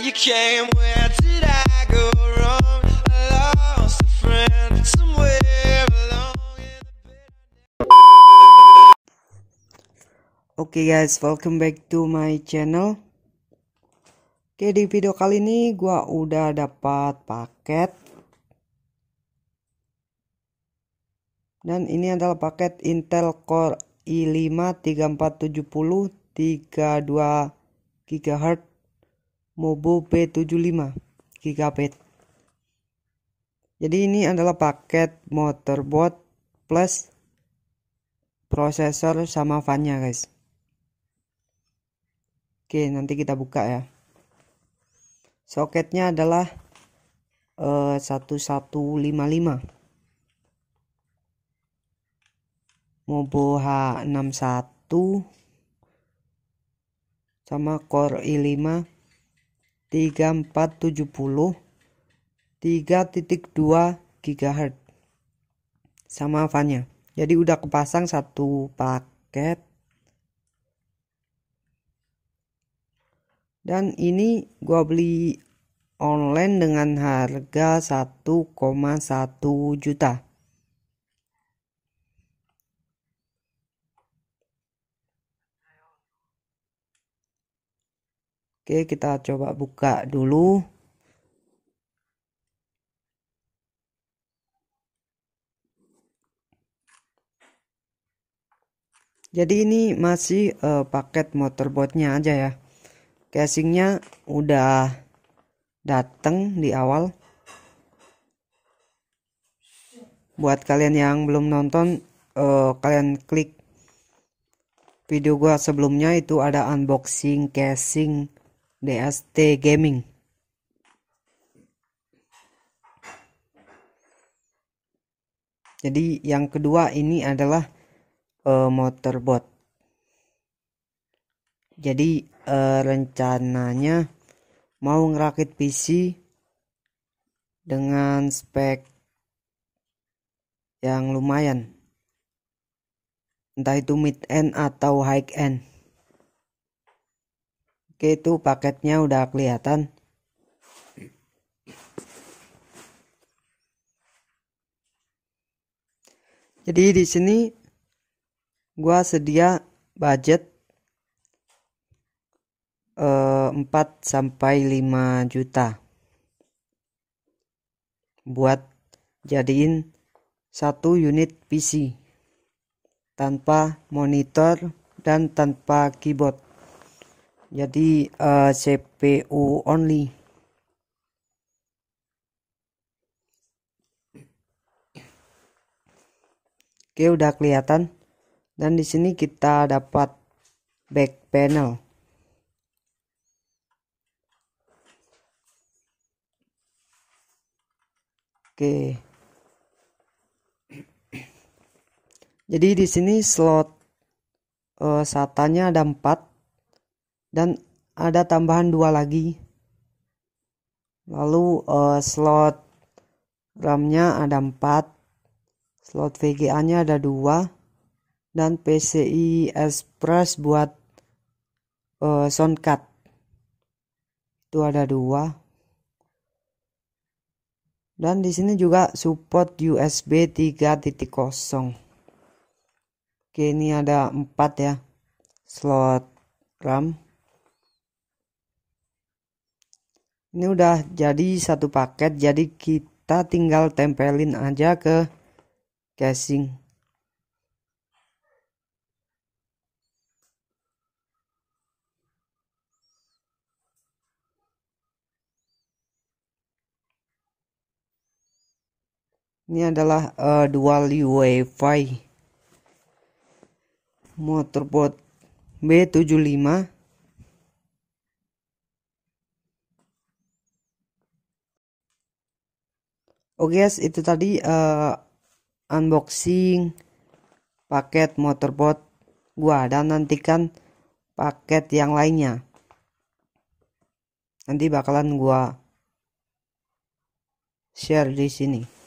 Oke okay guys, welcome back to my channel. Oke, di video kali ini gue udah dapat paket dan ini adalah paket Intel Core i5 3470 32 GHz Mobo P75 Gigabit. Jadi ini adalah paket motherboard plus prosesor sama fannya guys. Oke, nanti kita buka ya. Soketnya adalah uh, eh, 1155. Mobo H61 sama Core i5 3470 3.2 GHz sama fannya jadi udah kepasang satu paket dan ini gua beli online dengan harga 1,1 juta Oke, kita coba buka dulu. Jadi ini masih uh, paket motorboardnya aja ya. Casingnya udah dateng di awal. Buat kalian yang belum nonton, uh, kalian klik video gua sebelumnya itu ada unboxing casing dst Gaming. Jadi yang kedua ini adalah uh, motorbot. Jadi uh, rencananya mau ngerakit PC dengan spek yang lumayan. Entah itu mid end atau high end. Oke itu paketnya udah kelihatan jadi di sini gua sedia budget eh, 4 sampai 5 juta buat jadiin satu unit PC tanpa monitor dan tanpa keyboard jadi uh, eh, CPU only Oke udah kelihatan dan di sini kita dapat back panel Oke jadi di sini slot uh, satanya ada empat dan ada tambahan dua lagi lalu uh, slot RAM-nya ada 4 slot VGA-nya ada 2 dan PCI Express buat uh, eh, sound card itu ada dua dan di sini juga support USB 3.0 Oke ini ada 4 ya slot RAM ini udah jadi satu paket jadi kita tinggal tempelin aja ke casing ini adalah uh, dual wifi motherboard B75 Oke okay guys, itu tadi uh, unboxing paket motorboard gua dan nantikan paket yang lainnya. Nanti bakalan gua share di sini.